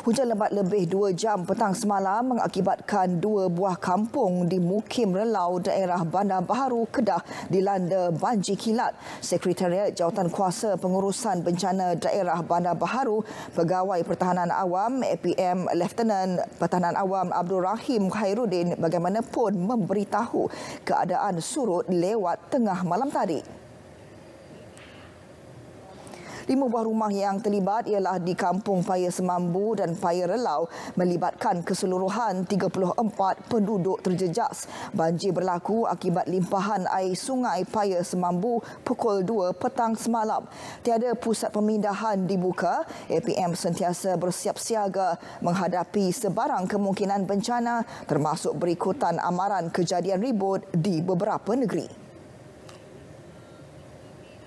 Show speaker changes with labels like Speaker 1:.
Speaker 1: Hujan lebat lebih dua jam petang semalam mengakibatkan dua buah kampung di Mukim Relau daerah Bandar Baharu Kedah dilanda banjir kilat. Sekretariat Jawatan Kuasa Pengurusan Bencana Daerah Bandar Baharu, Pegawai Pertahanan Awam APM Lieutenant Pertahanan Awam Abdul Rahim Khairuddin bagaimanapun memberitahu keadaan surut lewat tengah malam tadi. Lima buah rumah yang terlibat ialah di Kampung Paya Semambu dan Paya Relau melibatkan keseluruhan 34 penduduk terjejas. Banjir berlaku akibat limpahan air sungai Paya Semambu pukul 2 petang semalam. Tiada pusat pemindahan dibuka. APM sentiasa bersiap siaga menghadapi sebarang kemungkinan bencana termasuk berikutan amaran kejadian ribut di beberapa negeri.